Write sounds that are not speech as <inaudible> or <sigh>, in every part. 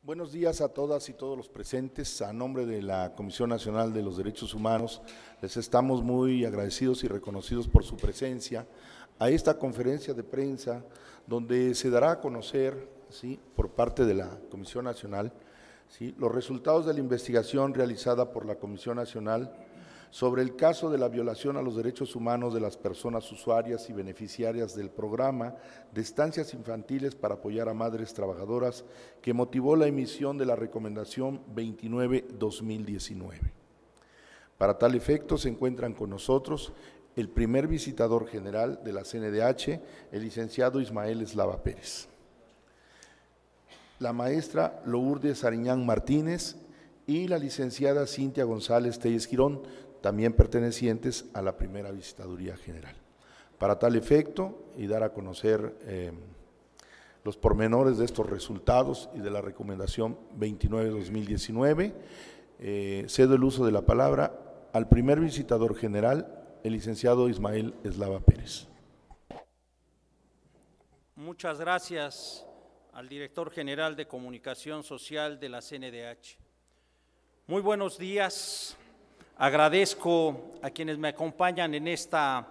Buenos días a todas y todos los presentes. A nombre de la Comisión Nacional de los Derechos Humanos, les estamos muy agradecidos y reconocidos por su presencia a esta conferencia de prensa donde se dará a conocer ¿sí? por parte de la Comisión Nacional los resultados de la investigación realizada por la Comisión Nacional sobre el caso de la violación a los derechos humanos de las personas usuarias y beneficiarias del programa de estancias infantiles para apoyar a madres trabajadoras que motivó la emisión de la recomendación 29-2019. Para tal efecto se encuentran con nosotros el primer visitador general de la CNDH, el licenciado Ismael Eslava Pérez la maestra Lourdes Ariñán Martínez y la licenciada Cintia González Telles Girón también pertenecientes a la primera visitaduría general. Para tal efecto y dar a conocer eh, los pormenores de estos resultados y de la recomendación 29-2019, eh, cedo el uso de la palabra al primer visitador general, el licenciado Ismael Eslava Pérez. Muchas gracias al director general de Comunicación Social de la CNDH. Muy buenos días. Agradezco a quienes me acompañan en esta,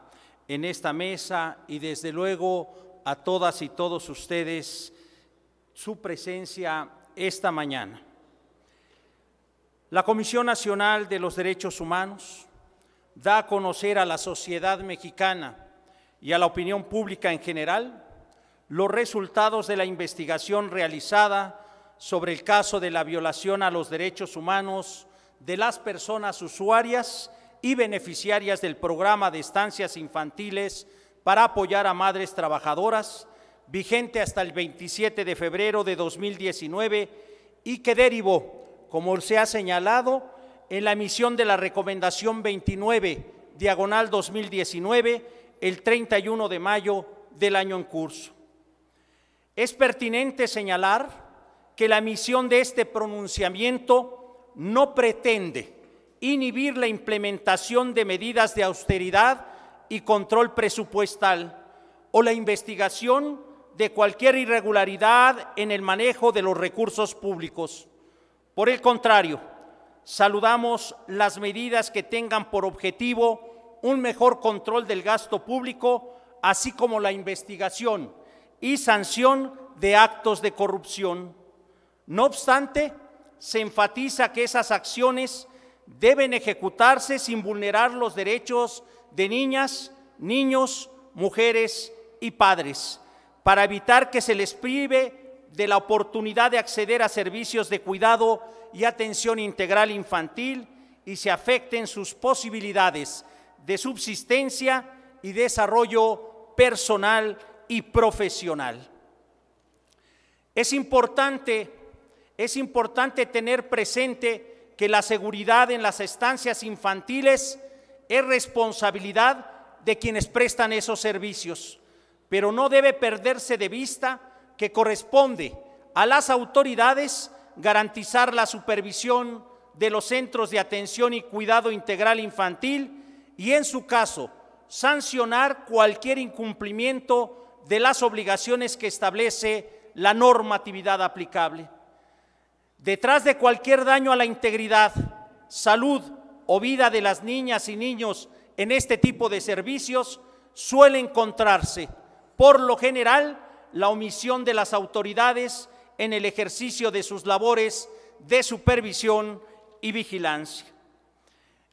mesa y desde luego a todas y todos ustedes su presencia esta mañana. La Comisión Nacional de los Derechos Humanos da a conocer a la sociedad mexicana y a la opinión pública en general los resultados de la investigación realizada sobre el caso de la violación a los derechos humanos de las personas usuarias y beneficiarias del programa de estancias infantiles para apoyar a madres trabajadoras, vigente hasta el 27 de febrero de 2019 y que derivó, como se ha señalado, en la emisión de la Recomendación 29, diagonal 2019, el 31 de mayo del año en curso. Es pertinente señalar que la misión de este pronunciamiento no pretende inhibir la implementación de medidas de austeridad y control presupuestal o la investigación de cualquier irregularidad en el manejo de los recursos públicos. Por el contrario, saludamos las medidas que tengan por objetivo un mejor control del gasto público, así como la investigación y sanción de actos de corrupción. No obstante, se enfatiza que esas acciones deben ejecutarse sin vulnerar los derechos de niñas, niños, mujeres y padres, para evitar que se les prive de la oportunidad de acceder a servicios de cuidado y atención integral infantil y se afecten sus posibilidades de subsistencia y desarrollo personal y profesional. Es importante es importante tener presente que la seguridad en las estancias infantiles es responsabilidad de quienes prestan esos servicios, pero no debe perderse de vista que corresponde a las autoridades garantizar la supervisión de los centros de atención y cuidado integral infantil y, en su caso, sancionar cualquier incumplimiento de las obligaciones que establece la normatividad aplicable. Detrás de cualquier daño a la integridad, salud o vida de las niñas y niños en este tipo de servicios suele encontrarse, por lo general, la omisión de las autoridades en el ejercicio de sus labores de supervisión y vigilancia.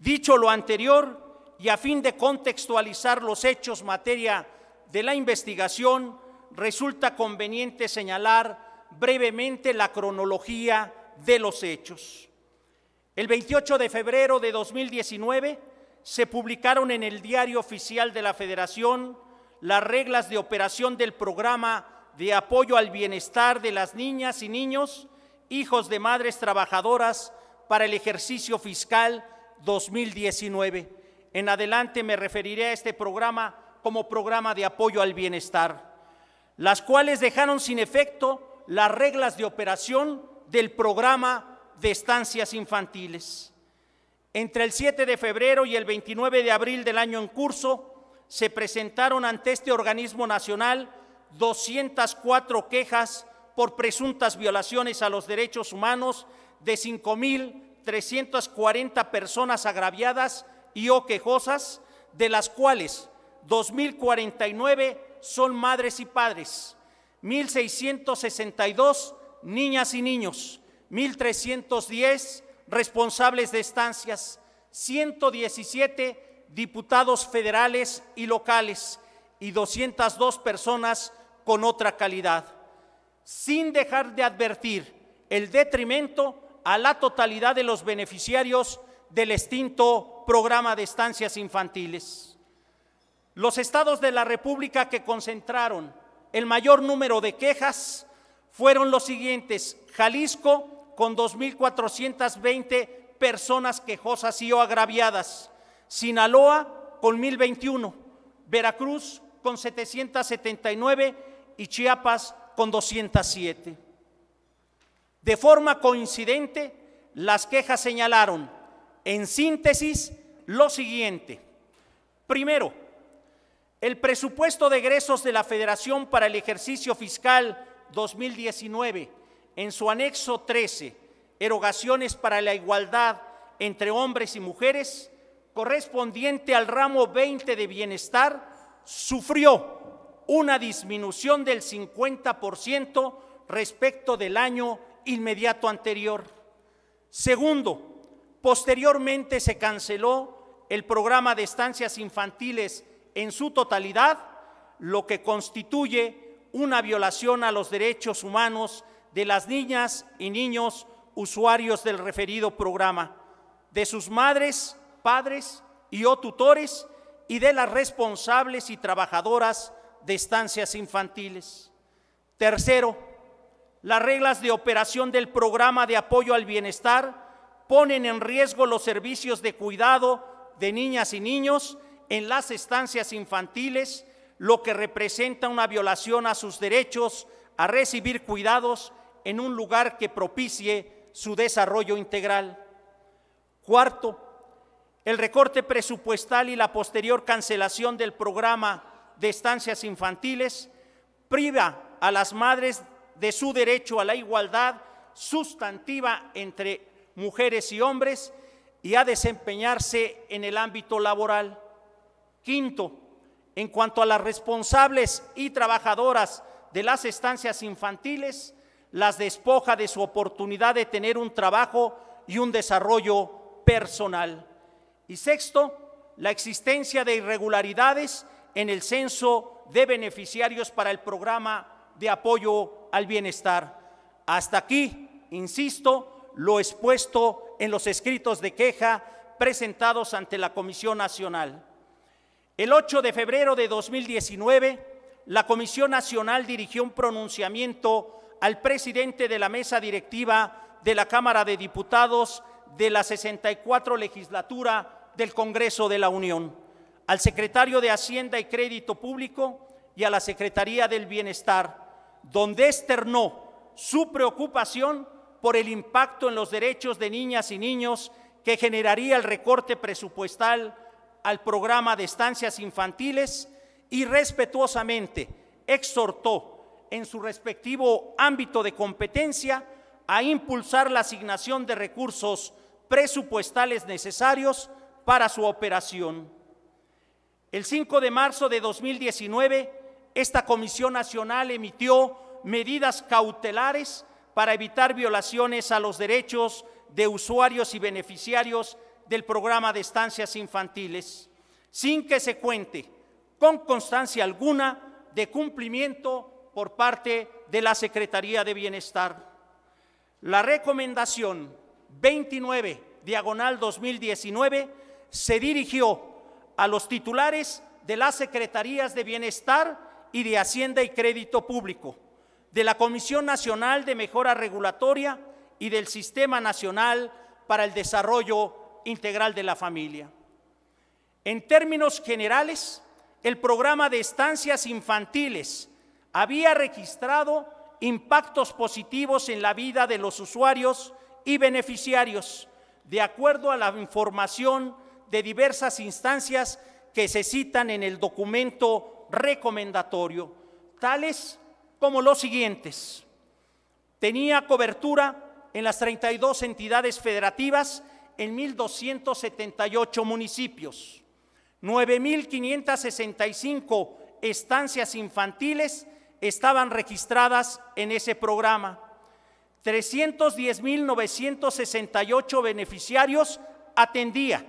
Dicho lo anterior, y a fin de contextualizar los hechos materia de la investigación, resulta conveniente señalar brevemente la cronología de los hechos. El 28 de febrero de 2019 se publicaron en el Diario Oficial de la Federación las reglas de operación del programa de apoyo al bienestar de las niñas y niños, hijos de madres trabajadoras, para el ejercicio fiscal 2019. En adelante me referiré a este programa como programa de apoyo al bienestar, las cuales dejaron sin efecto las reglas de operación del programa de estancias infantiles. Entre el 7 de febrero y el 29 de abril del año en curso, se presentaron ante este organismo nacional 204 quejas por presuntas violaciones a los derechos humanos de 5.340 personas agraviadas y o quejosas, de las cuales 2.049 son madres y padres, 1.662 niñas y niños, 1.310 responsables de estancias, 117 diputados federales y locales y 202 personas con otra calidad, sin dejar de advertir el detrimento a la totalidad de los beneficiarios del extinto programa de estancias infantiles. Los estados de la República que concentraron el mayor número de quejas fueron los siguientes. Jalisco con 2.420 personas quejosas y o agraviadas. Sinaloa con 1.021. Veracruz con 779 y Chiapas con 207. De forma coincidente, las quejas señalaron, en síntesis, lo siguiente. Primero, el presupuesto de egresos de la Federación para el ejercicio fiscal 2019, en su anexo 13, erogaciones para la igualdad entre hombres y mujeres, correspondiente al ramo 20 de bienestar, sufrió una disminución del 50% respecto del año inmediato anterior. Segundo, posteriormente se canceló el programa de estancias infantiles en su totalidad, lo que constituye una violación a los derechos humanos de las niñas y niños usuarios del referido programa, de sus madres, padres y o tutores y de las responsables y trabajadoras de estancias infantiles. Tercero, las reglas de operación del programa de apoyo al bienestar ponen en riesgo los servicios de cuidado de niñas y niños en las estancias infantiles lo que representa una violación a sus derechos a recibir cuidados en un lugar que propicie su desarrollo integral. Cuarto, el recorte presupuestal y la posterior cancelación del programa de estancias infantiles priva a las madres de su derecho a la igualdad sustantiva entre mujeres y hombres y a desempeñarse en el ámbito laboral. Quinto, en cuanto a las responsables y trabajadoras de las estancias infantiles, las despoja de su oportunidad de tener un trabajo y un desarrollo personal. Y sexto, la existencia de irregularidades en el censo de beneficiarios para el programa de apoyo al bienestar. Hasta aquí, insisto, lo expuesto en los escritos de queja presentados ante la Comisión Nacional. El 8 de febrero de 2019, la Comisión Nacional dirigió un pronunciamiento al presidente de la mesa directiva de la Cámara de Diputados de la 64 legislatura del Congreso de la Unión, al secretario de Hacienda y Crédito Público y a la Secretaría del Bienestar, donde externó su preocupación por el impacto en los derechos de niñas y niños que generaría el recorte presupuestal al programa de estancias infantiles y respetuosamente exhortó en su respectivo ámbito de competencia a impulsar la asignación de recursos presupuestales necesarios para su operación. El 5 de marzo de 2019, esta Comisión Nacional emitió medidas cautelares para evitar violaciones a los derechos de usuarios y beneficiarios del programa de estancias infantiles, sin que se cuente con constancia alguna de cumplimiento por parte de la Secretaría de Bienestar. La recomendación 29 diagonal 2019 se dirigió a los titulares de las Secretarías de Bienestar y de Hacienda y Crédito Público, de la Comisión Nacional de Mejora Regulatoria y del Sistema Nacional para el Desarrollo integral de la familia. En términos generales, el programa de estancias infantiles había registrado impactos positivos en la vida de los usuarios y beneficiarios, de acuerdo a la información de diversas instancias que se citan en el documento recomendatorio, tales como los siguientes. Tenía cobertura en las 32 entidades federativas en 1.278 municipios, 9.565 estancias infantiles estaban registradas en ese programa, 310.968 beneficiarios atendía,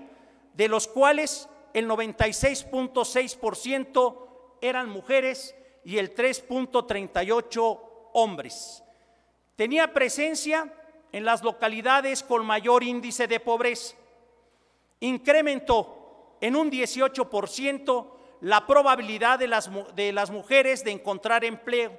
de los cuales el 96.6% eran mujeres y el 3.38 hombres. Tenía presencia en las localidades con mayor índice de pobreza. Incrementó en un 18% la probabilidad de las, de las mujeres de encontrar empleo.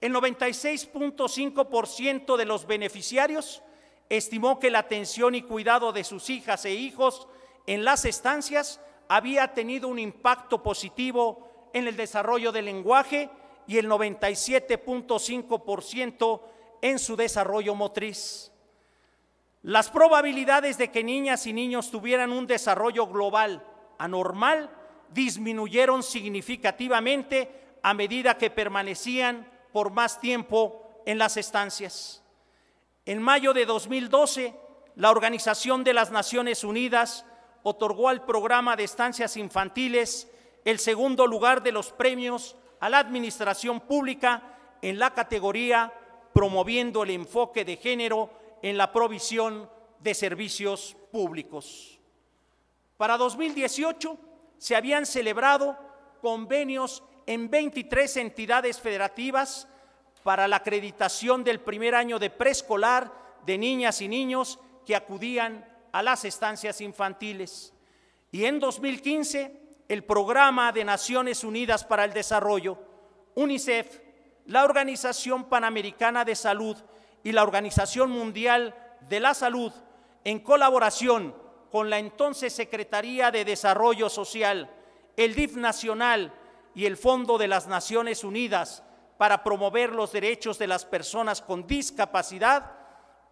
El 96.5% de los beneficiarios estimó que la atención y cuidado de sus hijas e hijos en las estancias había tenido un impacto positivo en el desarrollo del lenguaje y el 97.5% en su desarrollo motriz. Las probabilidades de que niñas y niños tuvieran un desarrollo global anormal disminuyeron significativamente a medida que permanecían por más tiempo en las estancias. En mayo de 2012, la Organización de las Naciones Unidas otorgó al programa de estancias infantiles el segundo lugar de los premios a la administración pública en la categoría promoviendo el enfoque de género en la provisión de servicios públicos. Para 2018 se habían celebrado convenios en 23 entidades federativas para la acreditación del primer año de preescolar de niñas y niños que acudían a las estancias infantiles. Y en 2015, el Programa de Naciones Unidas para el Desarrollo, UNICEF, la Organización Panamericana de Salud y la Organización Mundial de la Salud, en colaboración con la entonces Secretaría de Desarrollo Social, el DIF Nacional y el Fondo de las Naciones Unidas para promover los derechos de las personas con discapacidad,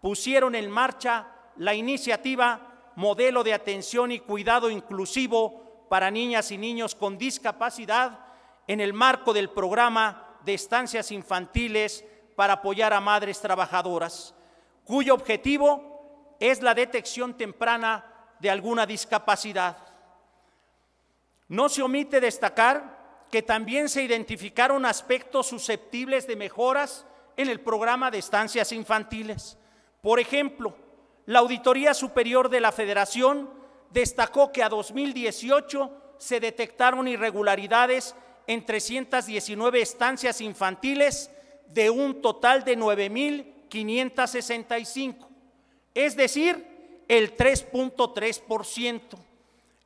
pusieron en marcha la iniciativa Modelo de Atención y Cuidado Inclusivo para Niñas y Niños con Discapacidad en el marco del programa de estancias infantiles para apoyar a madres trabajadoras, cuyo objetivo es la detección temprana de alguna discapacidad. No se omite destacar que también se identificaron aspectos susceptibles de mejoras en el programa de estancias infantiles. Por ejemplo, la Auditoría Superior de la Federación destacó que a 2018 se detectaron irregularidades en 319 estancias infantiles de un total de 9.565, es decir, el 3.3%.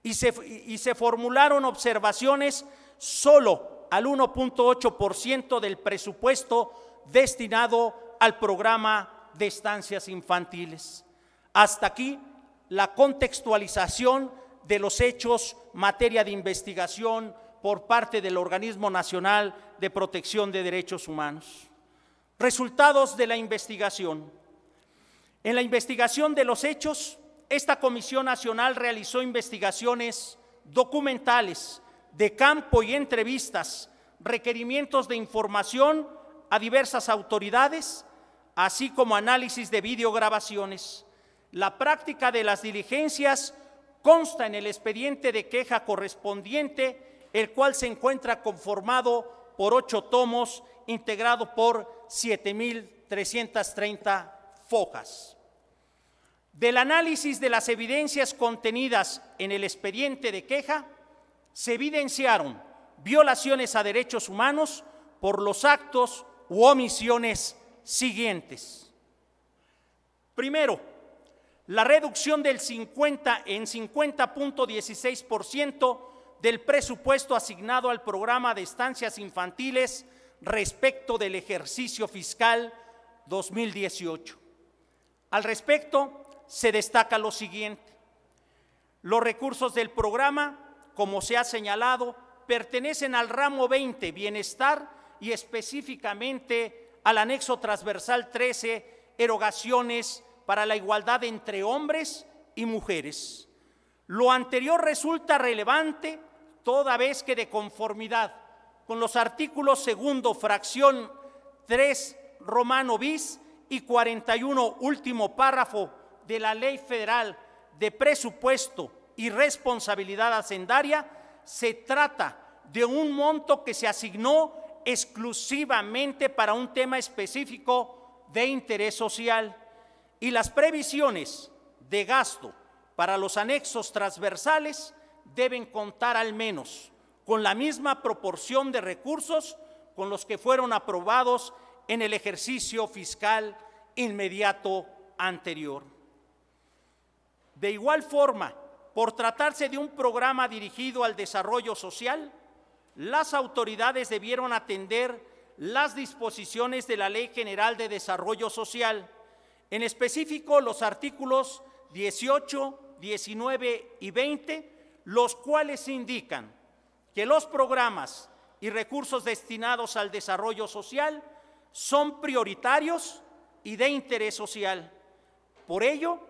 Y se, y se formularon observaciones solo al 1.8% del presupuesto destinado al programa de estancias infantiles. Hasta aquí la contextualización de los hechos, materia de investigación, por parte del Organismo Nacional de Protección de Derechos Humanos. Resultados de la investigación. En la investigación de los hechos, esta Comisión Nacional realizó investigaciones documentales de campo y entrevistas, requerimientos de información a diversas autoridades, así como análisis de videograbaciones. La práctica de las diligencias consta en el expediente de queja correspondiente el cual se encuentra conformado por ocho tomos integrado por 7.330 focas. Del análisis de las evidencias contenidas en el expediente de queja, se evidenciaron violaciones a derechos humanos por los actos u omisiones siguientes. Primero, la reducción del 50 en 50.16% del presupuesto asignado al programa de estancias infantiles respecto del ejercicio fiscal 2018. Al respecto, se destaca lo siguiente. Los recursos del programa, como se ha señalado, pertenecen al ramo 20, bienestar, y específicamente al anexo transversal 13, erogaciones para la igualdad entre hombres y mujeres. Lo anterior resulta relevante toda vez que de conformidad con los artículos segundo, fracción 3, romano bis y 41, último párrafo de la Ley Federal de Presupuesto y Responsabilidad Hacendaria, se trata de un monto que se asignó exclusivamente para un tema específico de interés social y las previsiones de gasto para los anexos transversales deben contar al menos con la misma proporción de recursos con los que fueron aprobados en el ejercicio fiscal inmediato anterior. De igual forma, por tratarse de un programa dirigido al desarrollo social, las autoridades debieron atender las disposiciones de la Ley General de Desarrollo Social, en específico los artículos 18, 19 y 20, los cuales indican que los programas y recursos destinados al desarrollo social son prioritarios y de interés social. Por ello,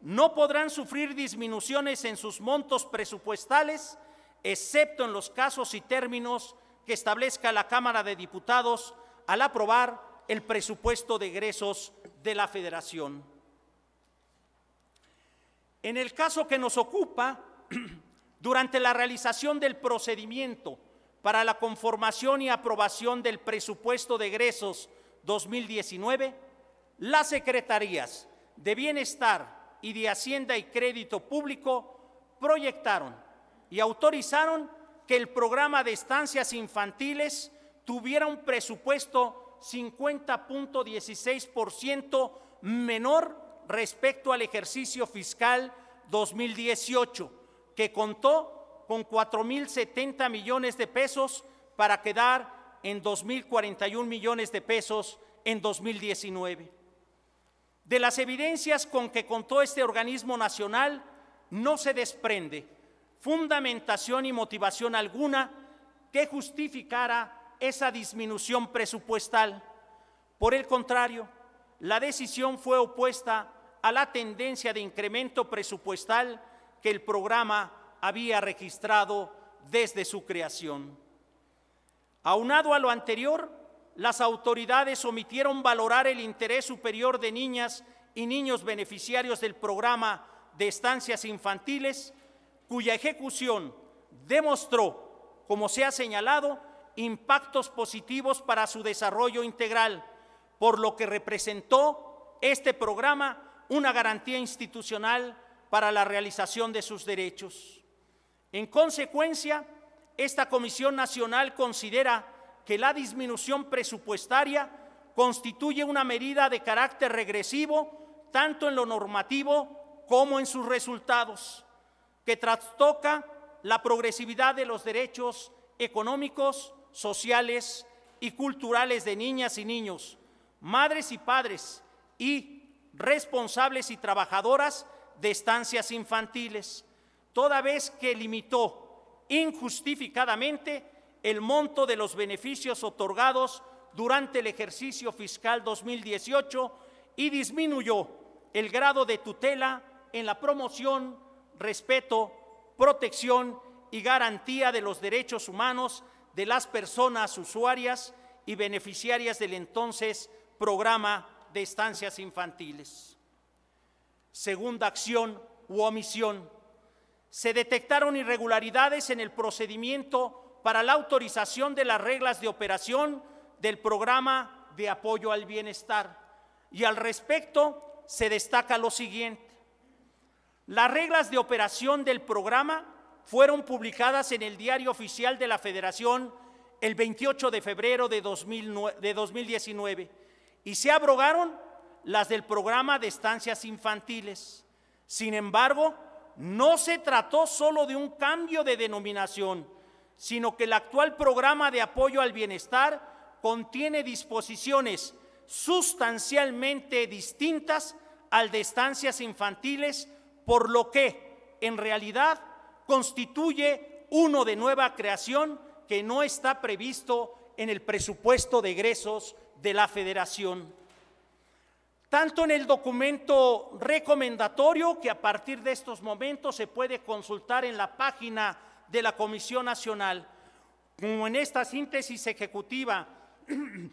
no podrán sufrir disminuciones en sus montos presupuestales, excepto en los casos y términos que establezca la Cámara de Diputados al aprobar el presupuesto de egresos de la Federación. En el caso que nos ocupa, <clears throat> durante la realización del procedimiento para la conformación y aprobación del presupuesto de egresos 2019, las secretarías de Bienestar y de Hacienda y Crédito Público proyectaron y autorizaron que el programa de estancias infantiles tuviera un presupuesto 50.16% menor respecto al ejercicio fiscal 2018, que contó con 4.070 millones de pesos para quedar en 2.041 millones de pesos en 2019. De las evidencias con que contó este organismo nacional, no se desprende fundamentación y motivación alguna que justificara esa disminución presupuestal. Por el contrario, la decisión fue opuesta a la tendencia de incremento presupuestal que el programa había registrado desde su creación. Aunado a lo anterior, las autoridades omitieron valorar el interés superior de niñas y niños beneficiarios del programa de estancias infantiles, cuya ejecución demostró, como se ha señalado, impactos positivos para su desarrollo integral, por lo que representó este programa una garantía institucional para la realización de sus derechos. En consecuencia, esta Comisión Nacional considera que la disminución presupuestaria constituye una medida de carácter regresivo tanto en lo normativo como en sus resultados, que trastoca la progresividad de los derechos económicos, sociales y culturales de niñas y niños, madres y padres y responsables y trabajadoras de estancias infantiles, toda vez que limitó injustificadamente el monto de los beneficios otorgados durante el ejercicio fiscal 2018 y disminuyó el grado de tutela en la promoción, respeto, protección y garantía de los derechos humanos de las personas usuarias y beneficiarias del entonces programa de estancias infantiles. Segunda acción u omisión. Se detectaron irregularidades en el procedimiento para la autorización de las reglas de operación del programa de apoyo al bienestar. Y al respecto se destaca lo siguiente. Las reglas de operación del programa fueron publicadas en el Diario Oficial de la Federación el 28 de febrero de, 2019 y se abrogaron las del programa de estancias infantiles. Sin embargo, no se trató solo de un cambio de denominación, sino que el actual programa de apoyo al bienestar contiene disposiciones sustancialmente distintas al de estancias infantiles, por lo que en realidad constituye uno de nueva creación que no está previsto en el presupuesto de egresos de la federación. Tanto en el documento recomendatorio que a partir de estos momentos se puede consultar en la página de la Comisión Nacional, como en esta síntesis ejecutiva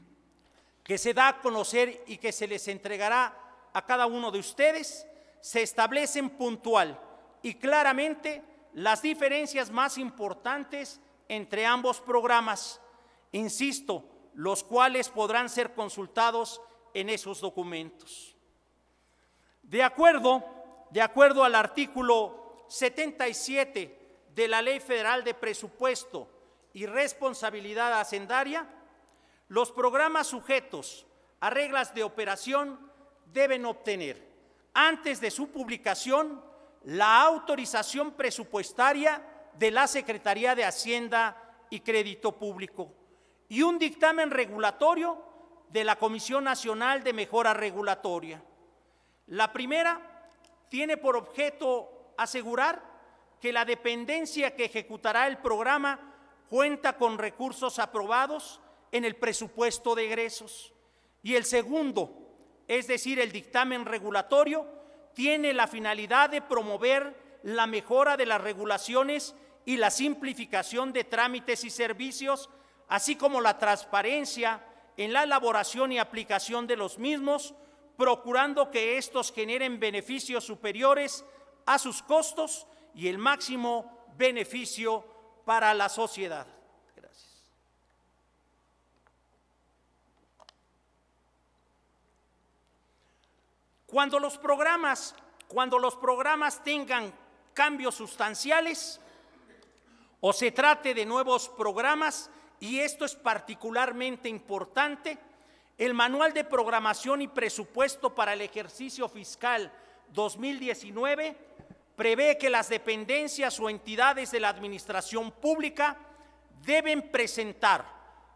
<clears throat> que se da a conocer y que se les entregará a cada uno de ustedes, se establecen puntual y claramente las diferencias más importantes entre ambos programas. Insisto, los cuales podrán ser consultados en esos documentos. De acuerdo, de acuerdo al artículo 77 de la Ley Federal de Presupuesto y Responsabilidad Hacendaria, los programas sujetos a reglas de operación deben obtener, antes de su publicación, la autorización presupuestaria de la Secretaría de Hacienda y Crédito Público y un dictamen regulatorio de la Comisión Nacional de Mejora Regulatoria. La primera tiene por objeto asegurar que la dependencia que ejecutará el programa cuenta con recursos aprobados en el presupuesto de egresos. Y el segundo, es decir, el dictamen regulatorio, tiene la finalidad de promover la mejora de las regulaciones y la simplificación de trámites y servicios así como la transparencia en la elaboración y aplicación de los mismos, procurando que estos generen beneficios superiores a sus costos y el máximo beneficio para la sociedad. Gracias. Cuando los programas, cuando los programas tengan cambios sustanciales o se trate de nuevos programas, y esto es particularmente importante, el Manual de Programación y Presupuesto para el Ejercicio Fiscal 2019 prevé que las dependencias o entidades de la Administración Pública deben presentar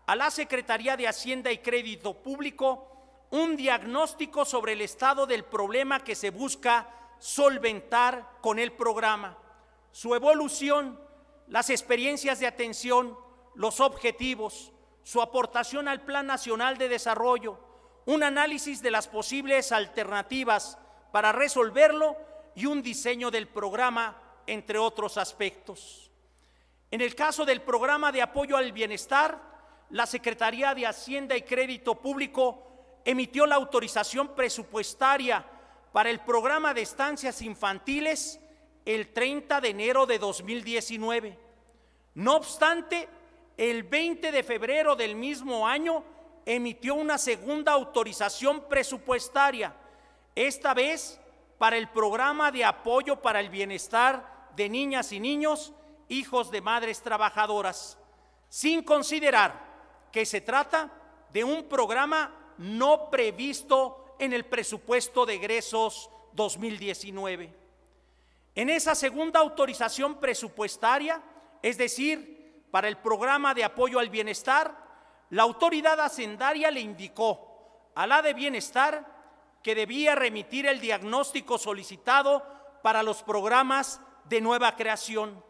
a la Secretaría de Hacienda y Crédito Público un diagnóstico sobre el estado del problema que se busca solventar con el programa, su evolución, las experiencias de atención, los objetivos, su aportación al Plan Nacional de Desarrollo, un análisis de las posibles alternativas para resolverlo y un diseño del programa, entre otros aspectos. En el caso del programa de apoyo al bienestar, la Secretaría de Hacienda y Crédito Público emitió la autorización presupuestaria para el programa de estancias infantiles el 30 de enero de 2019. No obstante, el 20 de febrero del mismo año emitió una segunda autorización presupuestaria, esta vez para el programa de apoyo para el bienestar de niñas y niños, hijos de madres trabajadoras, sin considerar que se trata de un programa no previsto en el presupuesto de egresos 2019. En esa segunda autorización presupuestaria, es decir, para el programa de apoyo al bienestar, la autoridad hacendaria le indicó a la de bienestar que debía remitir el diagnóstico solicitado para los programas de nueva creación,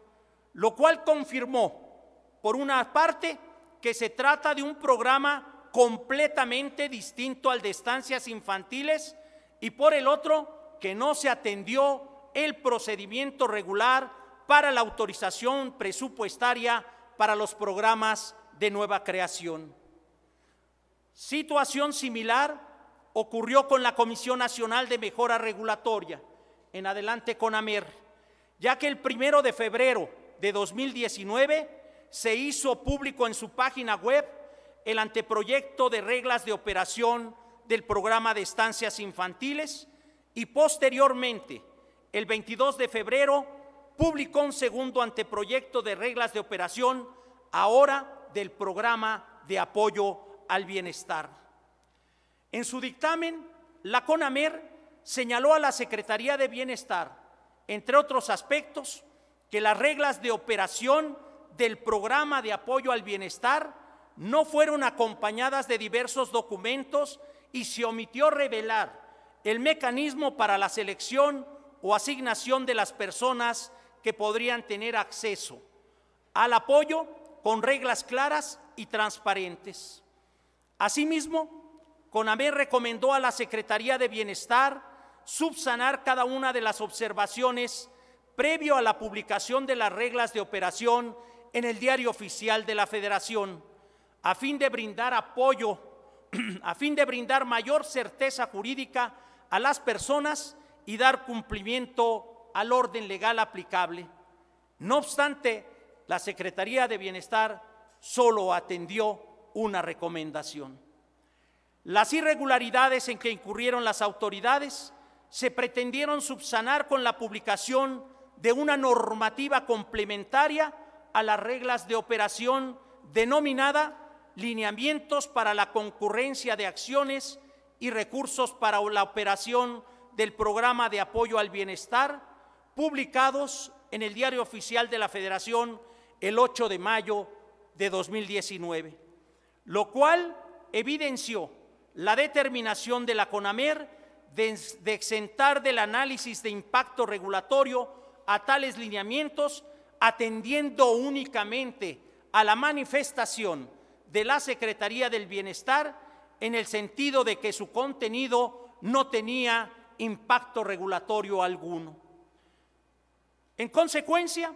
lo cual confirmó, por una parte, que se trata de un programa completamente distinto al de estancias infantiles y por el otro, que no se atendió el procedimiento regular para la autorización presupuestaria para los programas de nueva creación. Situación similar ocurrió con la Comisión Nacional de Mejora Regulatoria, en adelante con AMER, ya que el primero de febrero de 2019 se hizo público en su página web el anteproyecto de reglas de operación del programa de estancias infantiles y posteriormente, el 22 de febrero, publicó un segundo anteproyecto de reglas de operación, ahora del programa de apoyo al bienestar. En su dictamen, la CONAMER señaló a la Secretaría de Bienestar, entre otros aspectos, que las reglas de operación del programa de apoyo al bienestar no fueron acompañadas de diversos documentos y se omitió revelar el mecanismo para la selección o asignación de las personas que podrían tener acceso al apoyo con reglas claras y transparentes. Asimismo, CONAME recomendó a la Secretaría de Bienestar subsanar cada una de las observaciones previo a la publicación de las reglas de operación en el diario oficial de la Federación, a fin de brindar apoyo, <clears throat> a fin de brindar mayor certeza jurídica a las personas y dar cumplimiento al orden legal aplicable. No obstante, la Secretaría de Bienestar solo atendió una recomendación. Las irregularidades en que incurrieron las autoridades se pretendieron subsanar con la publicación de una normativa complementaria a las reglas de operación denominada Lineamientos para la concurrencia de acciones y recursos para la operación del programa de apoyo al bienestar publicados en el Diario Oficial de la Federación el 8 de mayo de 2019, lo cual evidenció la determinación de la CONAMER de, de exentar del análisis de impacto regulatorio a tales lineamientos, atendiendo únicamente a la manifestación de la Secretaría del Bienestar en el sentido de que su contenido no tenía impacto regulatorio alguno. En consecuencia,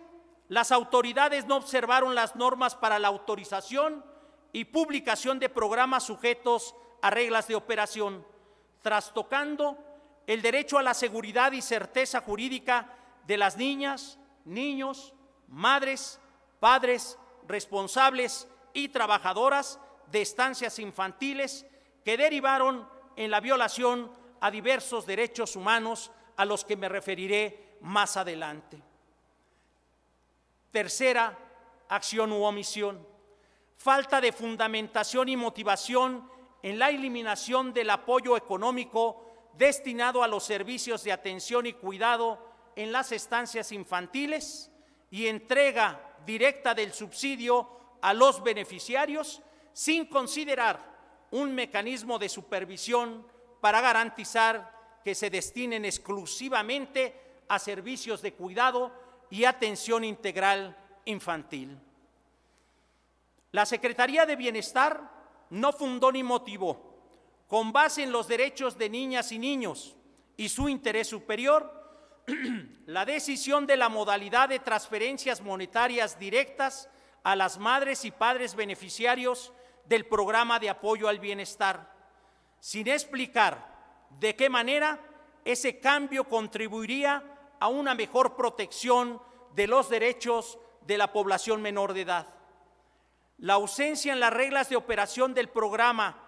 las autoridades no observaron las normas para la autorización y publicación de programas sujetos a reglas de operación, trastocando el derecho a la seguridad y certeza jurídica de las niñas, niños, madres, padres, responsables y trabajadoras de estancias infantiles que derivaron en la violación a diversos derechos humanos a los que me referiré más adelante. Tercera, acción u omisión. Falta de fundamentación y motivación en la eliminación del apoyo económico destinado a los servicios de atención y cuidado en las estancias infantiles y entrega directa del subsidio a los beneficiarios sin considerar un mecanismo de supervisión para garantizar que se destinen exclusivamente a servicios de cuidado y atención integral infantil. La Secretaría de Bienestar no fundó ni motivó, con base en los derechos de niñas y niños y su interés superior, <clears throat> la decisión de la modalidad de transferencias monetarias directas a las madres y padres beneficiarios del programa de apoyo al bienestar, sin explicar de qué manera ese cambio contribuiría a una mejor protección de los derechos de la población menor de edad. La ausencia en las reglas de operación del programa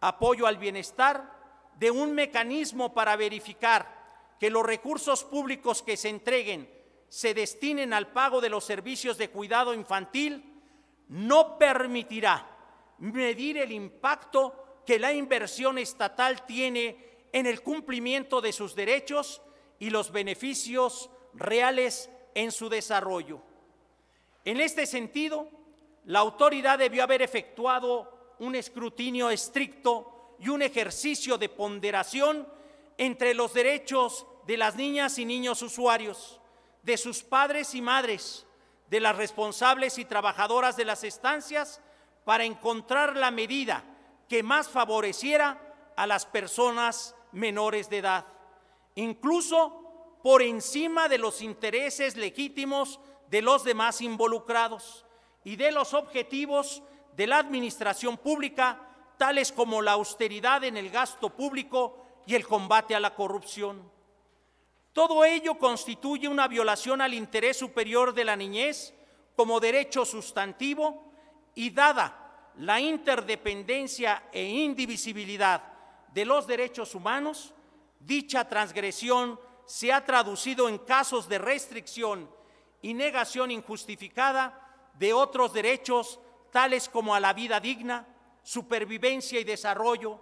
Apoyo al Bienestar de un mecanismo para verificar que los recursos públicos que se entreguen se destinen al pago de los servicios de cuidado infantil no permitirá medir el impacto que la inversión estatal tiene en el cumplimiento de sus derechos y los beneficios reales en su desarrollo. En este sentido, la autoridad debió haber efectuado un escrutinio estricto y un ejercicio de ponderación entre los derechos de las niñas y niños usuarios, de sus padres y madres, de las responsables y trabajadoras de las estancias, para encontrar la medida que más favoreciera a las personas menores de edad incluso por encima de los intereses legítimos de los demás involucrados y de los objetivos de la administración pública, tales como la austeridad en el gasto público y el combate a la corrupción. Todo ello constituye una violación al interés superior de la niñez como derecho sustantivo y dada la interdependencia e indivisibilidad de los derechos humanos, Dicha transgresión se ha traducido en casos de restricción y negación injustificada de otros derechos, tales como a la vida digna, supervivencia y desarrollo,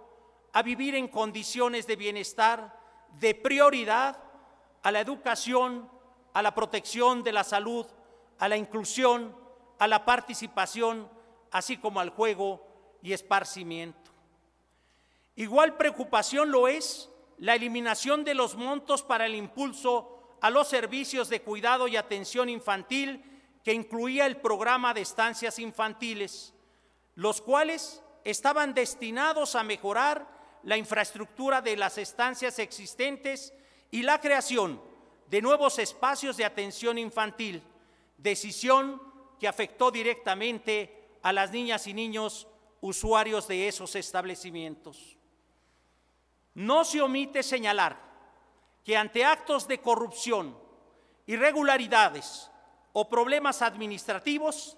a vivir en condiciones de bienestar, de prioridad, a la educación, a la protección de la salud, a la inclusión, a la participación, así como al juego y esparcimiento. Igual preocupación lo es la eliminación de los montos para el impulso a los servicios de cuidado y atención infantil que incluía el programa de estancias infantiles, los cuales estaban destinados a mejorar la infraestructura de las estancias existentes y la creación de nuevos espacios de atención infantil, decisión que afectó directamente a las niñas y niños usuarios de esos establecimientos no se omite señalar que ante actos de corrupción, irregularidades o problemas administrativos,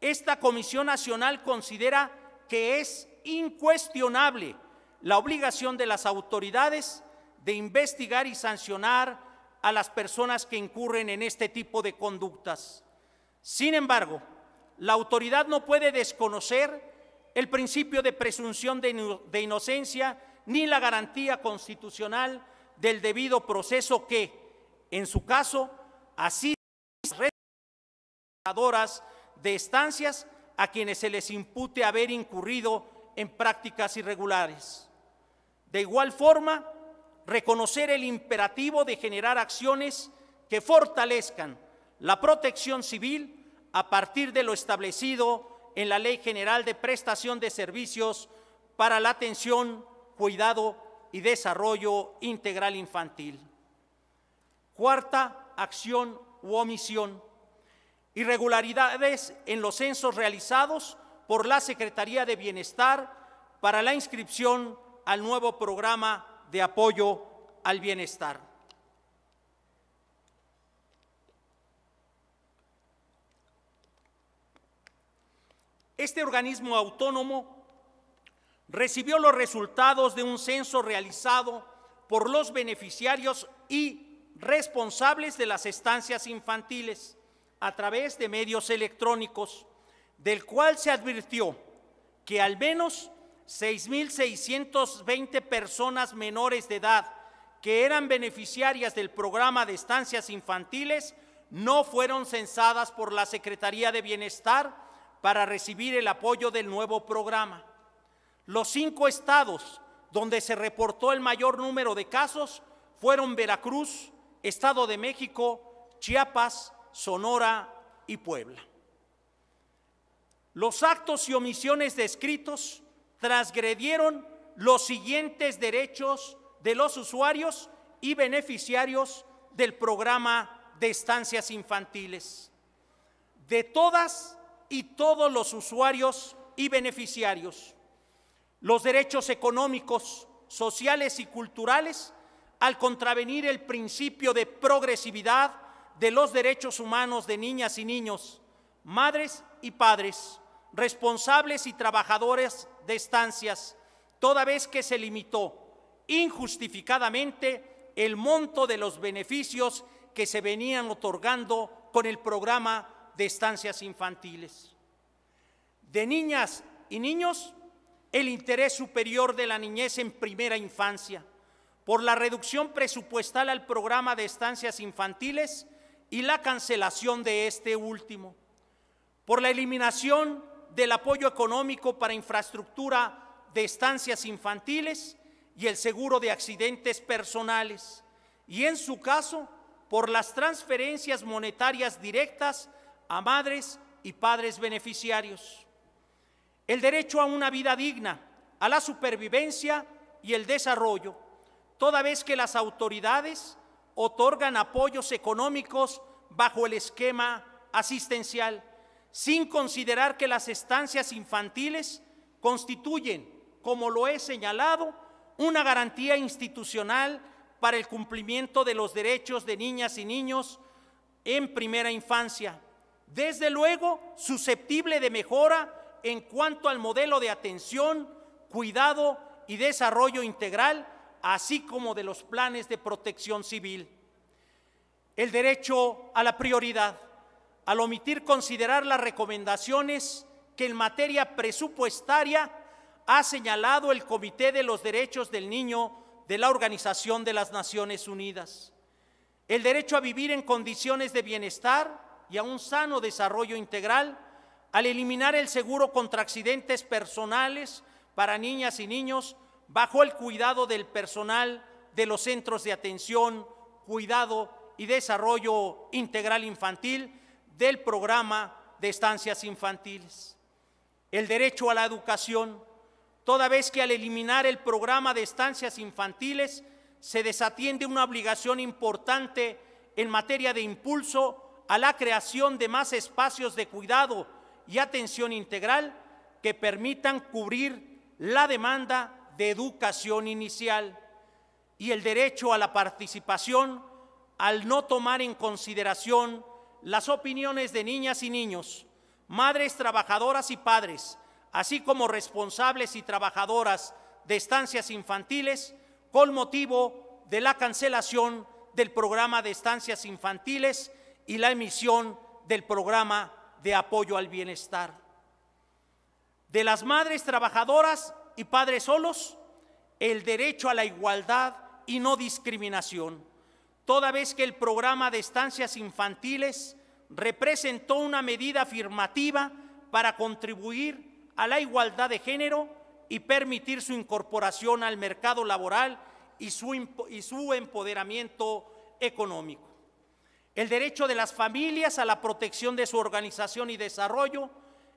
esta Comisión Nacional considera que es incuestionable la obligación de las autoridades de investigar y sancionar a las personas que incurren en este tipo de conductas. Sin embargo, la autoridad no puede desconocer el principio de presunción de, inocencia ni la garantía constitucional del debido proceso que, en su caso, a así de estancias a quienes se les impute haber incurrido en prácticas irregulares. De igual forma, reconocer el imperativo de generar acciones que fortalezcan la protección civil a partir de lo establecido en la Ley General de Prestación de Servicios para la Atención cuidado y desarrollo integral infantil. Cuarta acción u omisión. Irregularidades en los censos realizados por la Secretaría de Bienestar para la inscripción al nuevo programa de apoyo al bienestar. Este organismo autónomo recibió los resultados de un censo realizado por los beneficiarios y responsables de las estancias infantiles a través de medios electrónicos, del cual se advirtió que al menos 6.620 personas menores de edad que eran beneficiarias del programa de estancias infantiles no fueron censadas por la Secretaría de Bienestar para recibir el apoyo del nuevo programa. Los cinco estados donde se reportó el mayor número de casos fueron Veracruz, Estado de México, Chiapas, Sonora y Puebla. Los actos y omisiones descritos transgredieron los siguientes derechos de los usuarios y beneficiarios del programa de estancias infantiles. De todas y todos los usuarios y beneficiarios los derechos económicos, sociales y culturales al contravenir el principio de progresividad de los derechos humanos de niñas y niños, madres y padres, responsables y trabajadores de estancias, toda vez que se limitó injustificadamente el monto de los beneficios que se venían otorgando con el programa de estancias infantiles. De niñas y niños el interés superior de la niñez en primera infancia, por la reducción presupuestal al programa de estancias infantiles y la cancelación de este último, por la eliminación del apoyo económico para infraestructura de estancias infantiles y el seguro de accidentes personales, y en su caso, por las transferencias monetarias directas a madres y padres beneficiarios el derecho a una vida digna, a la supervivencia y el desarrollo, toda vez que las autoridades otorgan apoyos económicos bajo el esquema asistencial, sin considerar que las estancias infantiles constituyen, como lo he señalado, una garantía institucional para el cumplimiento de los derechos de niñas y niños en primera infancia, desde luego susceptible de mejora en cuanto al modelo de atención, cuidado y desarrollo integral, así como de los planes de protección civil. El derecho a la prioridad, al omitir considerar las recomendaciones que en materia presupuestaria ha señalado el Comité de los Derechos del Niño de la Organización de las Naciones Unidas. El derecho a vivir en condiciones de bienestar y a un sano desarrollo integral, al eliminar el seguro contra accidentes personales para niñas y niños bajo el cuidado del personal de los centros de atención, cuidado y desarrollo integral infantil del programa de estancias infantiles. El derecho a la educación, toda vez que al eliminar el programa de estancias infantiles se desatiende una obligación importante en materia de impulso a la creación de más espacios de cuidado y atención integral que permitan cubrir la demanda de educación inicial y el derecho a la participación al no tomar en consideración las opiniones de niñas y niños, madres trabajadoras y padres, así como responsables y trabajadoras de estancias infantiles, con motivo de la cancelación del programa de estancias infantiles y la emisión del programa de apoyo al bienestar. De las madres trabajadoras y padres solos, el derecho a la igualdad y no discriminación, toda vez que el programa de estancias infantiles representó una medida afirmativa para contribuir a la igualdad de género y permitir su incorporación al mercado laboral y su, y su empoderamiento económico el derecho de las familias a la protección de su organización y desarrollo,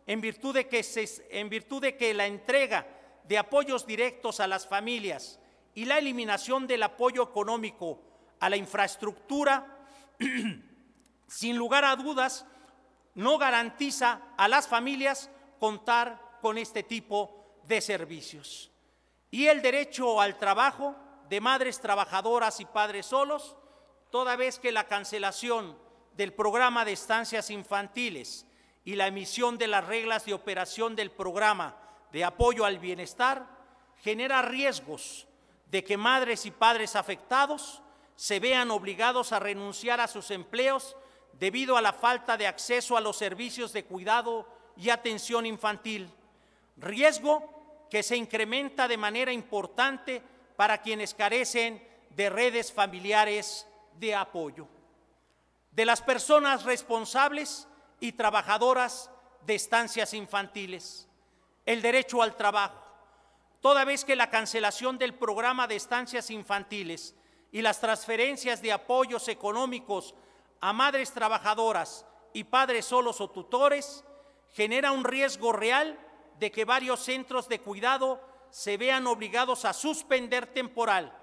en virtud de que, la entrega de apoyos directos a las familias y la eliminación del apoyo económico a la infraestructura, <clears throat> sin lugar a dudas, no garantiza a las familias contar con este tipo de servicios. Y el derecho al trabajo de madres trabajadoras y padres solos, toda vez que la cancelación del programa de estancias infantiles y la emisión de las reglas de operación del programa de apoyo al bienestar genera riesgos de que madres y padres afectados se vean obligados a renunciar a sus empleos debido a la falta de acceso a los servicios de cuidado y atención infantil, riesgo que se incrementa de manera importante para quienes carecen de redes familiares de apoyo de las personas responsables y trabajadoras de estancias infantiles, el derecho al trabajo, toda vez que la cancelación del programa de estancias infantiles y las transferencias de apoyos económicos a madres trabajadoras y padres solos o tutores genera un riesgo real de que varios centros de cuidado se vean obligados a suspender temporal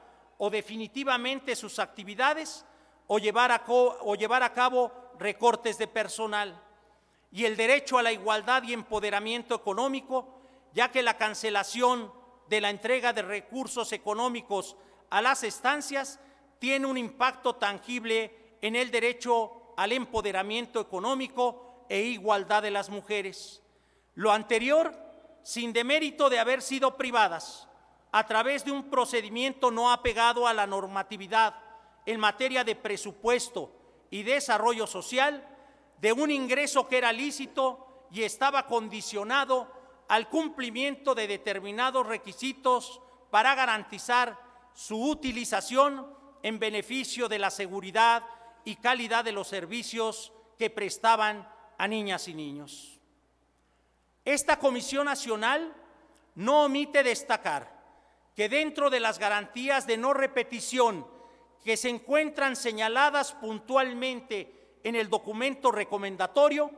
o definitivamente sus actividades o llevar a, o llevar a cabo recortes de personal y el derecho a la igualdad y empoderamiento económico, ya que la cancelación de la entrega de recursos económicos a las estancias tiene un impacto tangible en el derecho al empoderamiento económico e igualdad de las mujeres. Lo anterior, sin demérito de haber sido privadas a través de un procedimiento no apegado a la normatividad en materia de presupuesto y desarrollo social, de un ingreso que era lícito y estaba condicionado al cumplimiento de determinados requisitos para garantizar su utilización en beneficio de la seguridad y calidad de los servicios que prestaban a niñas y niños. Esta Comisión Nacional no omite destacar que dentro de las garantías de no repetición que se encuentran señaladas puntualmente en el documento recomendatorio,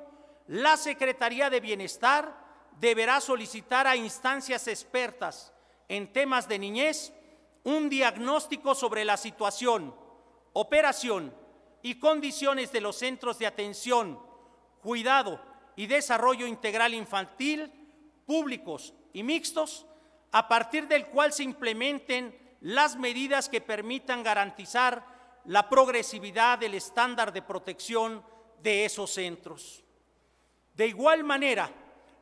la Secretaría de Bienestar deberá solicitar a instancias expertas en temas de niñez un diagnóstico sobre la situación, operación y condiciones de los centros de atención, cuidado y desarrollo integral infantil, públicos y mixtos, a partir del cual se implementen las medidas que permitan garantizar la progresividad del estándar de protección de esos centros. De igual manera,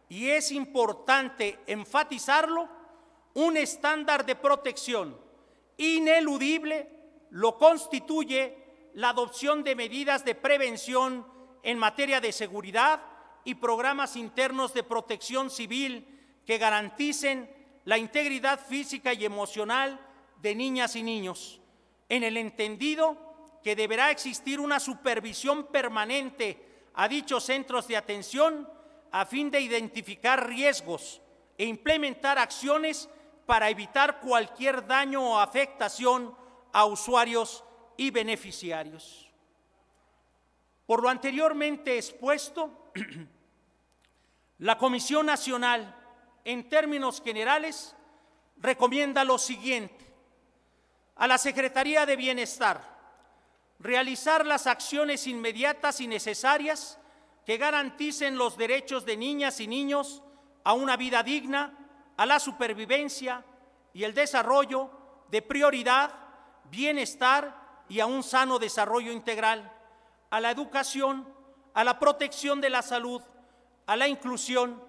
y es importante enfatizarlo, un estándar de protección ineludible lo constituye la adopción de medidas de prevención en materia de seguridad y programas internos de protección civil que garanticen la integridad física y emocional de niñas y niños, en el entendido que deberá existir una supervisión permanente a dichos centros de atención a fin de identificar riesgos e implementar acciones para evitar cualquier daño o afectación a usuarios y beneficiarios. Por lo anteriormente expuesto, <clears throat> la Comisión Nacional en términos generales, recomienda lo siguiente. A la Secretaría de Bienestar, realizar las acciones inmediatas y necesarias que garanticen los derechos de niñas y niños a una vida digna, a la supervivencia y el desarrollo de prioridad, bienestar y a un sano desarrollo integral, a la educación, a la protección de la salud, a la inclusión,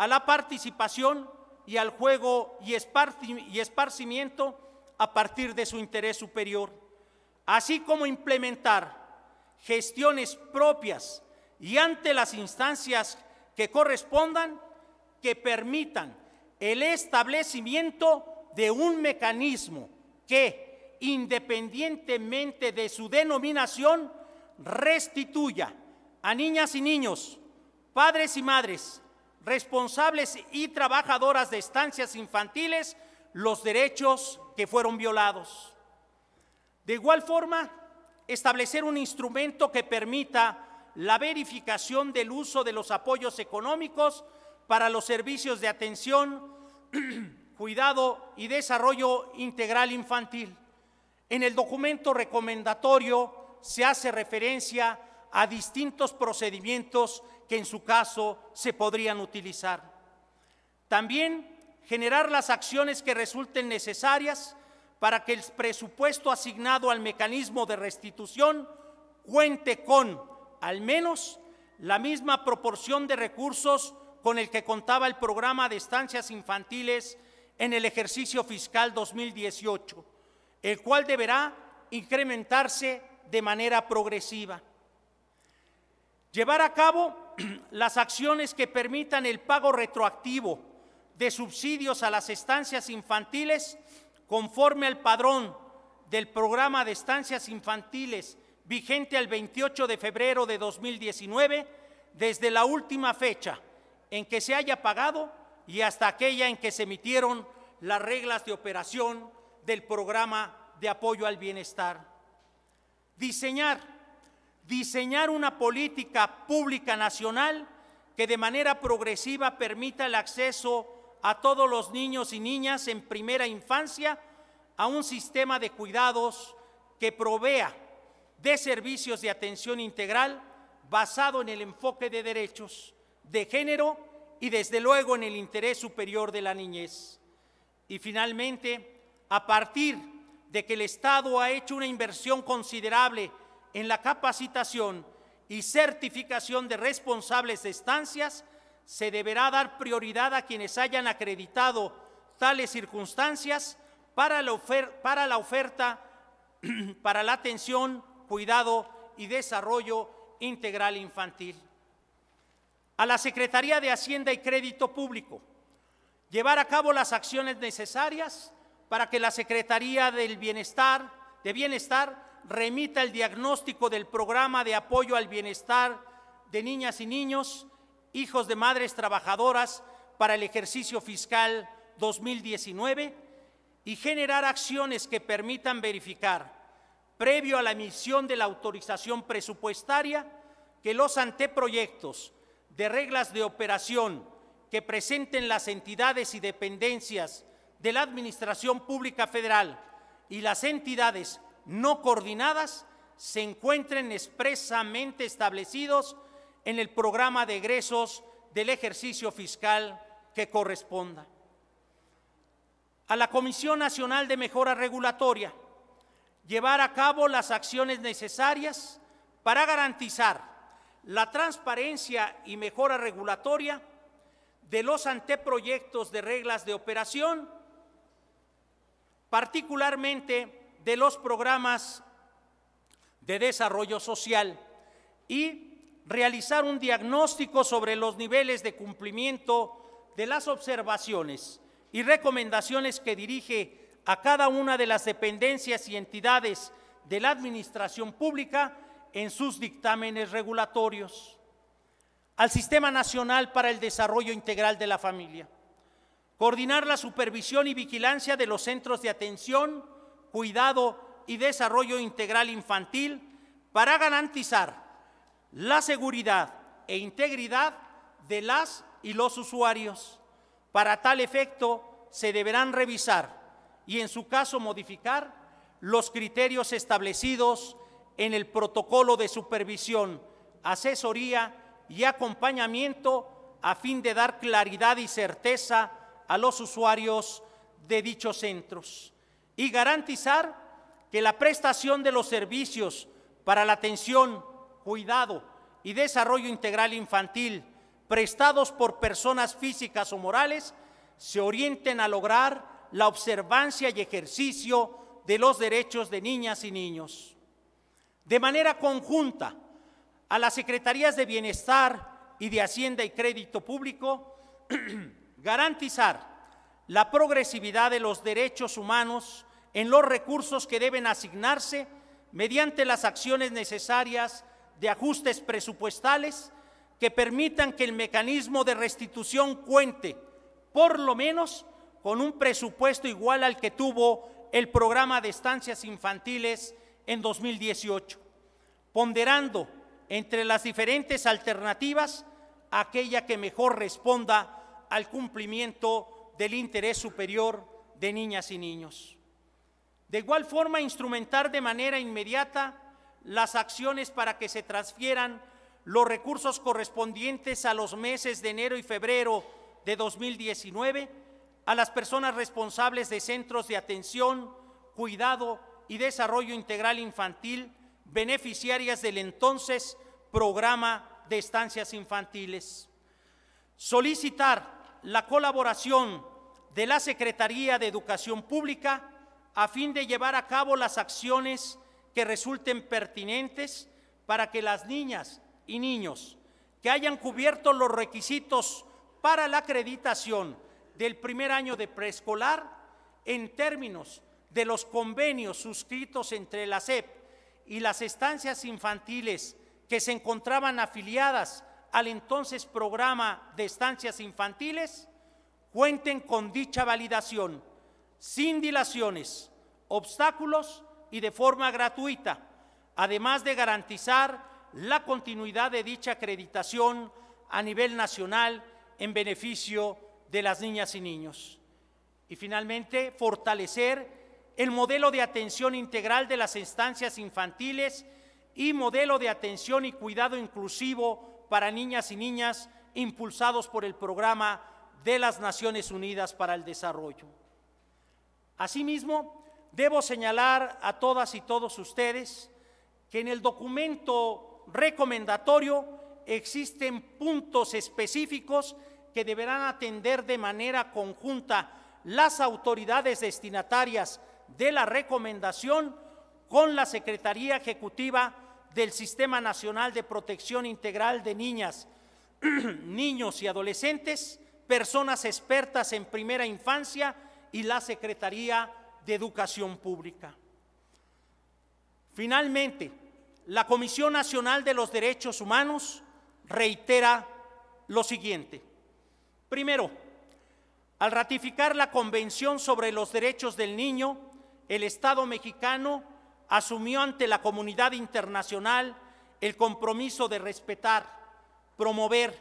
a la participación y al juego y, esparcimiento a partir de su interés superior, así como implementar gestiones propias y ante las instancias que correspondan que permitan el establecimiento de un mecanismo que, independientemente de su denominación, restituya a niñas y niños, padres y madres, responsables y trabajadoras de estancias infantiles los derechos que fueron violados. De igual forma, establecer un instrumento que permita la verificación del uso de los apoyos económicos para los servicios de atención, <clears throat> cuidado y desarrollo integral infantil. En el documento recomendatorio se hace referencia a distintos procedimientos que en su caso se podrían utilizar. También generar las acciones que resulten necesarias para que el presupuesto asignado al mecanismo de restitución cuente con, al menos, la misma proporción de recursos con el que contaba el programa de estancias infantiles en el ejercicio fiscal 2018, el cual deberá incrementarse de manera progresiva. Llevar a cabo <clears throat> las acciones que permitan el pago retroactivo de subsidios a las estancias infantiles conforme al padrón del programa de estancias infantiles vigente al 28 de febrero de 2019 desde la última fecha en que se haya pagado y hasta aquella en que se emitieron las reglas de operación del programa de apoyo al bienestar. Diseñar diseñar una política pública nacional que de manera progresiva permita el acceso a todos los niños y niñas en primera infancia a un sistema de cuidados que provea de servicios de atención integral basado en el enfoque de derechos de género y desde luego en el interés superior de la niñez. Y finalmente, a partir de que el Estado ha hecho una inversión considerable en la capacitación y certificación de responsables de estancias, se deberá dar prioridad a quienes hayan acreditado tales circunstancias para la, para la oferta, <clears throat> para la atención, cuidado y desarrollo integral infantil. A la Secretaría de Hacienda y Crédito Público, llevar a cabo las acciones necesarias para que la Secretaría del Bienestar, de Bienestar remita el diagnóstico del programa de apoyo al bienestar de niñas y niños, hijos de madres trabajadoras para el ejercicio fiscal 2019 y generar acciones que permitan verificar, previo a la emisión de la autorización presupuestaria, que los anteproyectos de reglas de operación que presenten las entidades y dependencias de la Administración Pública Federal y las entidades no coordinadas se encuentren expresamente establecidos en el programa de egresos del ejercicio fiscal que corresponda. A la Comisión Nacional de Mejora Regulatoria, llevar a cabo las acciones necesarias para garantizar la transparencia y mejora regulatoria de los anteproyectos de reglas de operación, particularmente de los programas de desarrollo social y realizar un diagnóstico sobre los niveles de cumplimiento de las observaciones y recomendaciones que dirige a cada una de las dependencias y entidades de la Administración Pública en sus dictámenes regulatorios, al Sistema Nacional para el Desarrollo Integral de la Familia, coordinar la supervisión y vigilancia de los centros de atención, cuidado y desarrollo integral infantil para garantizar la seguridad e integridad de las y los usuarios. Para tal efecto, se deberán revisar y, en su caso, modificar los criterios establecidos en el protocolo de supervisión, asesoría y acompañamiento a fin de dar claridad y certeza a los usuarios de dichos centros y garantizar que la prestación de los servicios para la atención, cuidado y desarrollo integral infantil prestados por personas físicas o morales se orienten a lograr la observancia y ejercicio de los derechos de niñas y niños. De manera conjunta a las Secretarías de Bienestar y de Hacienda y Crédito Público, <clears throat> garantizar la progresividad de los derechos humanos en los recursos que deben asignarse mediante las acciones necesarias de ajustes presupuestales que permitan que el mecanismo de restitución cuente, por lo menos, con un presupuesto igual al que tuvo el programa de estancias infantiles en 2018, ponderando entre las diferentes alternativas aquella que mejor responda al cumplimiento del interés superior de niñas y niños. De igual forma, instrumentar de manera inmediata las acciones para que se transfieran los recursos correspondientes a los meses de enero y febrero de 2019 a las personas responsables de centros de atención, cuidado y desarrollo integral infantil, beneficiarias del entonces programa de estancias infantiles. Solicitar la colaboración de la Secretaría de Educación Pública a fin de llevar a cabo las acciones que resulten pertinentes para que las niñas y niños que hayan cubierto los requisitos para la acreditación del primer año de preescolar en términos de los convenios suscritos entre la SEP y las estancias infantiles que se encontraban afiliadas al entonces programa de estancias infantiles, cuenten con dicha validación sin dilaciones, obstáculos y de forma gratuita, además de garantizar la continuidad de dicha acreditación a nivel nacional en beneficio de las niñas y niños. Y finalmente, fortalecer el modelo de atención integral de las instancias infantiles y modelo de atención y cuidado inclusivo para niñas y niñas impulsados por el programa de las Naciones Unidas para el Desarrollo. Asimismo, debo señalar a todas y todos ustedes que en el documento recomendatorio existen puntos específicos que deberán atender de manera conjunta las autoridades destinatarias de la recomendación con la Secretaría Ejecutiva del Sistema Nacional de Protección Integral de Niñas, <clears throat> Niños y Adolescentes, personas expertas en primera infancia y la Secretaría de Educación Pública. Finalmente, la Comisión Nacional de los Derechos Humanos reitera lo siguiente. Primero, al ratificar la Convención sobre los Derechos del Niño, el Estado mexicano asumió ante la comunidad internacional el compromiso de respetar, promover,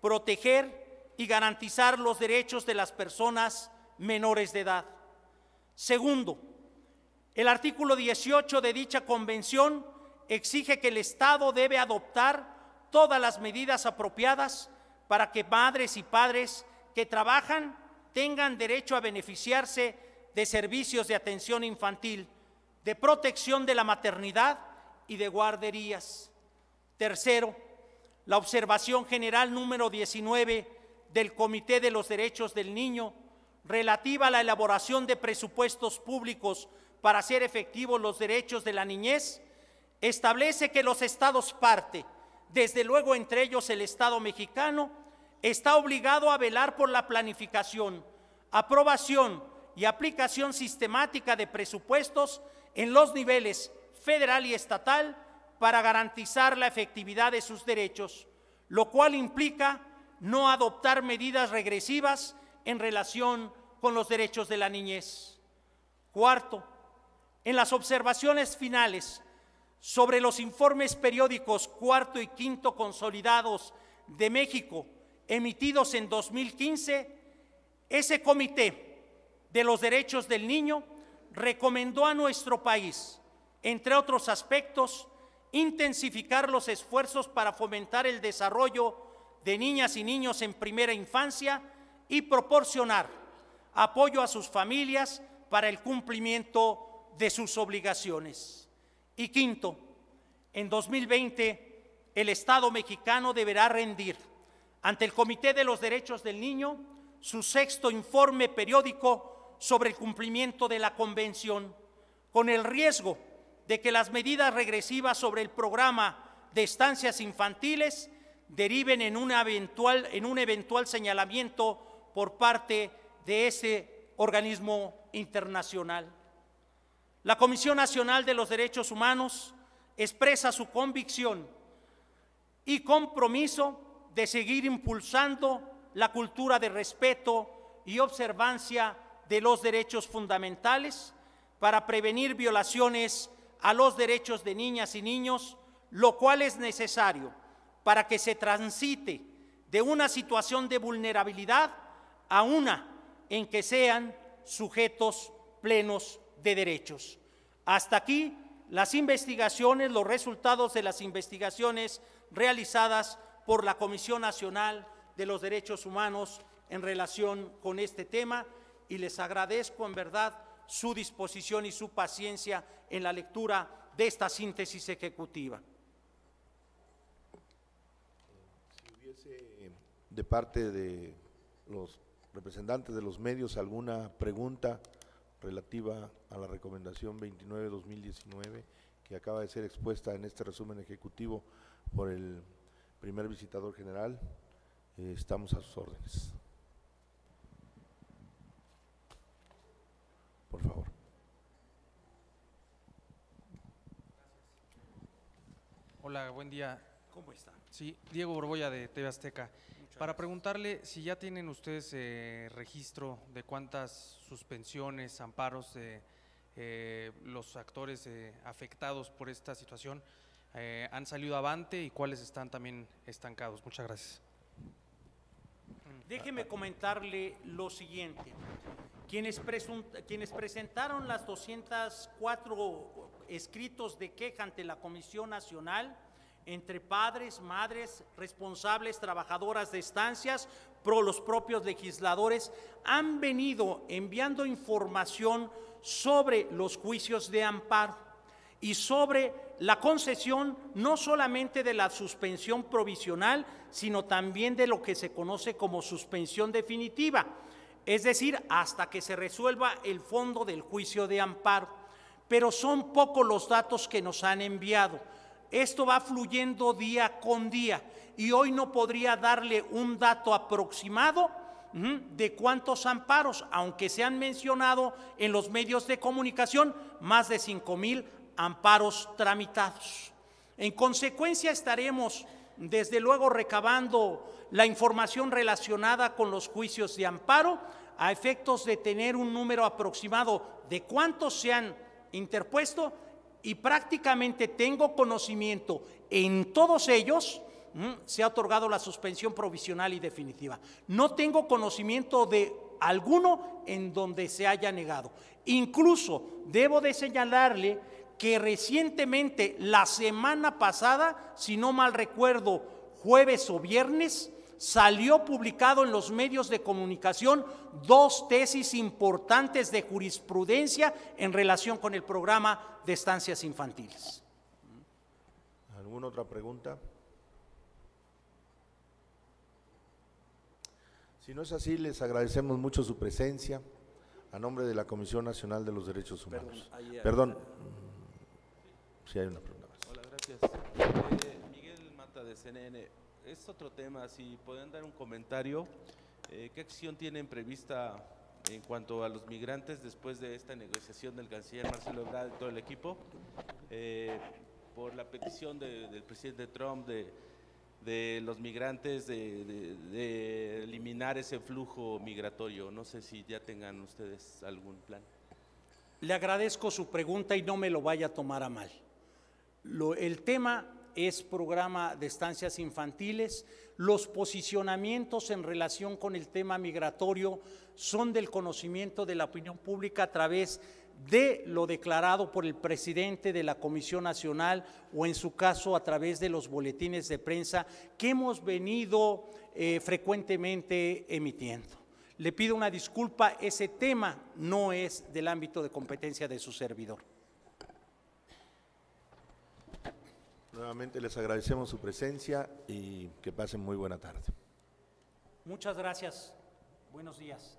proteger y garantizar los derechos de las personas menores de edad. Segundo, el artículo 18 de dicha convención exige que el Estado debe adoptar todas las medidas apropiadas para que madres y padres que trabajan tengan derecho a beneficiarse de servicios de atención infantil, de protección de la maternidad y de guarderías. Tercero, la observación general número 19 del Comité de los Derechos del Niño relativa a la elaboración de presupuestos públicos para hacer efectivos los derechos de la niñez, establece que los estados parte, desde luego entre ellos el Estado mexicano, está obligado a velar por la planificación, aprobación y aplicación sistemática de presupuestos en los niveles federal y estatal para garantizar la efectividad de sus derechos, lo cual implica no adoptar medidas regresivas en relación con los derechos de la niñez. Cuarto, en las observaciones finales sobre los informes periódicos cuarto y quinto consolidados de México emitidos en 2015, ese comité de los derechos del niño recomendó a nuestro país, entre otros aspectos, intensificar los esfuerzos para fomentar el desarrollo de niñas y niños en primera infancia y proporcionar apoyo a sus familias para el cumplimiento de sus obligaciones. Y quinto, en 2020 el Estado mexicano deberá rendir ante el Comité de los Derechos del Niño su sexto informe periódico sobre el cumplimiento de la Convención, con el riesgo de que las medidas regresivas sobre el programa de estancias infantiles deriven en, eventual, en un eventual señalamiento por parte de ese organismo internacional. La Comisión Nacional de los Derechos Humanos expresa su convicción y compromiso de seguir impulsando la cultura de respeto y observancia de los derechos fundamentales para prevenir violaciones a los derechos de niñas y niños, lo cual es necesario para que se transite de una situación de vulnerabilidad a una en que sean sujetos plenos de derechos. Hasta aquí las investigaciones, los resultados de las investigaciones realizadas por la Comisión Nacional de los Derechos Humanos en relación con este tema y les agradezco en verdad su disposición y su paciencia en la lectura de esta síntesis ejecutiva. de parte de los representantes de los medios alguna pregunta relativa a la recomendación 29-2019 que acaba de ser expuesta en este resumen ejecutivo por el primer visitador general. Eh, estamos a sus órdenes. Por favor. Hola, buen día. ¿Cómo está? Sí, Diego Borboya de TV Azteca. Para preguntarle si ya tienen ustedes eh, registro de cuántas suspensiones, amparos de eh, los actores eh, afectados por esta situación han salido avante y cuáles están también estancados. Muchas gracias. Déjeme comentarle lo siguiente. Quienes, quienes, presentaron las 204 escritos de queja ante la Comisión Nacional entre padres, madres, responsables, trabajadoras de estancias, pro los propios legisladores, han venido enviando información sobre los juicios de amparo y sobre la concesión no solamente de la suspensión provisional, sino también de lo que se conoce como suspensión definitiva, es decir, hasta que se resuelva el fondo del juicio de amparo. Pero son pocos los datos que nos han enviado. Esto va fluyendo día con día y hoy no podría darle un dato aproximado de cuántos amparos, aunque se han mencionado en los medios de comunicación, más de 5 mil amparos tramitados. En consecuencia estaremos desde luego recabando la información relacionada con los juicios de amparo a efectos de tener un número aproximado de cuántos se han interpuesto y prácticamente tengo conocimiento en todos ellos, mm, se ha otorgado la suspensión provisional y definitiva. No tengo conocimiento de alguno en donde se haya negado. Incluso debo de señalarle que recientemente, la semana pasada, si no mal recuerdo, jueves o viernes, salió publicado en los medios de comunicación dos tesis importantes de jurisprudencia en relación con el programa de estancias infantiles. ¿Alguna otra pregunta? Si no es así, les agradecemos mucho su presencia a nombre de la Comisión Nacional de los Derechos Humanos. Perdón, si hay una pregunta más. Hola, gracias. Eh, Miguel Mata de CNN. Es otro tema, si pueden dar un comentario, eh, ¿qué acción tienen prevista en cuanto a los migrantes después de esta negociación del canciller Marcelo Ebrard y todo el equipo, eh, por la petición del presidente Trump de, los migrantes de, eliminar ese flujo migratorio. No sé si ya tengan ustedes algún plan. Le agradezco su pregunta y no me lo vaya a tomar a mal. el tema es programa de estancias infantiles. Los posicionamientos en relación con el tema migratorio son del conocimiento de la opinión pública a través de lo declarado por el presidente de la Comisión Nacional o en su caso a través de los boletines de prensa que hemos venido eh, frecuentemente emitiendo. Le pido una disculpa, ese tema no es del ámbito de competencia de su servidor. Nuevamente les agradecemos su presencia y que pasen muy buena tarde. Muchas gracias. Buenos días.